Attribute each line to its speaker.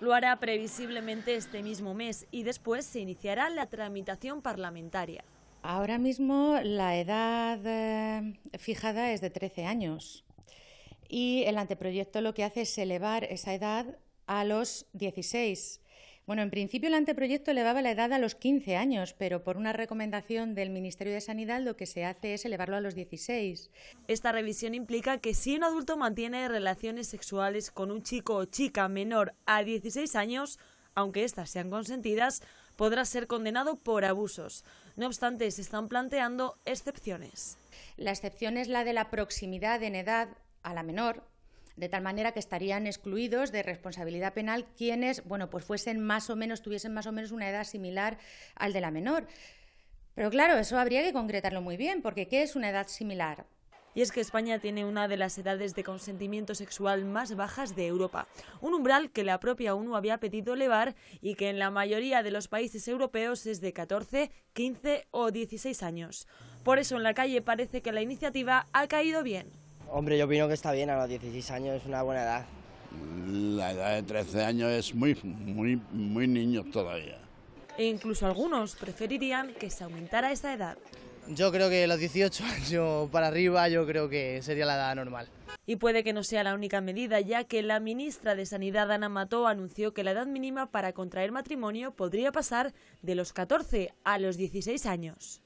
Speaker 1: Lo hará previsiblemente este mismo mes y después se iniciará la tramitación parlamentaria.
Speaker 2: Ahora mismo la edad eh, fijada es de 13 años y el anteproyecto lo que hace es elevar esa edad a los 16 bueno, en principio el anteproyecto elevaba la edad a los 15 años, pero por una recomendación del Ministerio de Sanidad lo que se hace es elevarlo a los 16. Esta revisión implica que si un adulto mantiene relaciones sexuales con un chico o
Speaker 1: chica menor a 16 años, aunque éstas sean consentidas, podrá ser condenado
Speaker 2: por abusos. No obstante, se están planteando excepciones. La excepción es la de la proximidad en edad a la menor de tal manera que estarían excluidos de responsabilidad penal quienes, bueno, pues fuesen más o menos, tuviesen más o menos una edad similar al de la menor. Pero claro, eso habría que concretarlo muy bien, porque ¿qué es una edad similar?
Speaker 1: y es que España tiene una de las edades de consentimiento sexual más bajas de Europa, un umbral que la propia ONU había pedido elevar y que en la mayoría de los países europeos es de 14, 15 o 16 años. Por eso en la calle parece que la iniciativa ha caído bien. Hombre, yo opino que está bien, a los 16 años es una buena edad. La
Speaker 2: edad de 13 años es muy, muy, muy niño todavía.
Speaker 1: E incluso algunos preferirían que se aumentara esa edad. Yo creo que los 18 años para arriba yo creo que sería la edad normal. Y puede que no sea la única medida, ya que la ministra de Sanidad, Ana Mató, anunció que la edad mínima para contraer matrimonio podría pasar de los 14 a los 16 años.